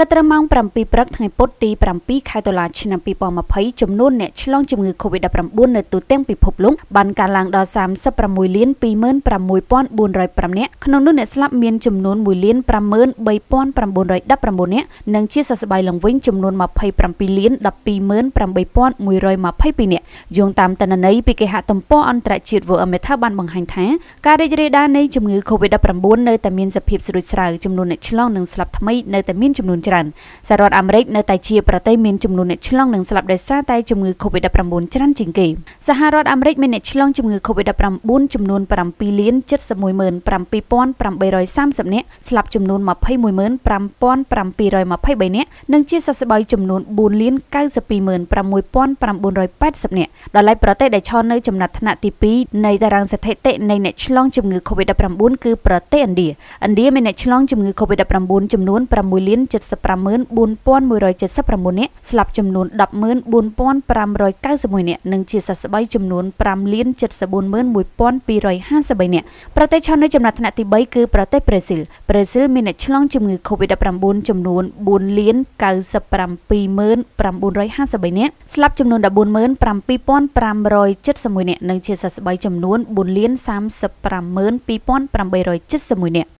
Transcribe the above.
កត្រឹមម៉ោង7ព្រឹកថ្ងៃពុធទី7ខែតុលា ឆ្នាំ2020ចំនួនអ្នកឆ្លងជំងឺ Covid-19 នៅទូទាំងពិភពលោកបានកើនឡើងដល់36លាន26405នាក់ក្នុងនោះអ្នកស្លាប់មានចំនួន1លាន53919នាក់និងជាសះស្បើយឡើងវិញចំនួន27លាន128122នាក់យោងតាមតនន័យពីគេហទំព័រអន្តរជាតិ World Meta បានបង្ហាញថាការរីករាលដាលនៃជំងឺ Covid-19 នៅតែមានសភាពស្រួចស្រាវចំនួនអ្នកឆ្លងនិងស្លាប់ថ្មីនៅតែមានចំនួនច្រើនសហរដ្ឋអាមេរិកនៅតែជាប្រទេសមានចំនួនអ្នកឆ្លងនិងស្លាប់ដោយសារតែជំងឺ Covid-19 ច្រើនជាងគេសហរដ្ឋអាមេរិកមានអ្នកឆ្លងជំងឺ Covid-19 ចំនួន7លាន717,830នាក់ស្លាប់ចំនួន215723នាក់និងជាសះស្បើយចំនួន4លាន926980នាក់ដល់ឡែកប្រទេសដែលឈរនៅចំណាត់ថ្នាក់ទី2នៃតារាងស្ថិតិនៃអ្នកឆ្លងជំងឺ Covid-19 គឺប្រទេសឥណ្ឌាឥណ្ឌាមានអ្នកឆ្លងជំងឺ Covid-19 ចំនួន6លាន75479នាក់ស្លាប់ចំនួន104,591នាក់និងជាសះស្បើយចំនួន5,741,253នាក់ប្រទេសឈរនៅចំណាត់ថ្នាក់ទី3គឺប្រទេសប្រេស៊ីលប្រេស៊ីលមានអ្នកឆ្លងជំងឺ COVID-19 ចំនួន4,097,953នាក់ស្លាប់ចំនួន145,571នាក់និងជាសះស្បើយចំនួន4,35,2871នាក់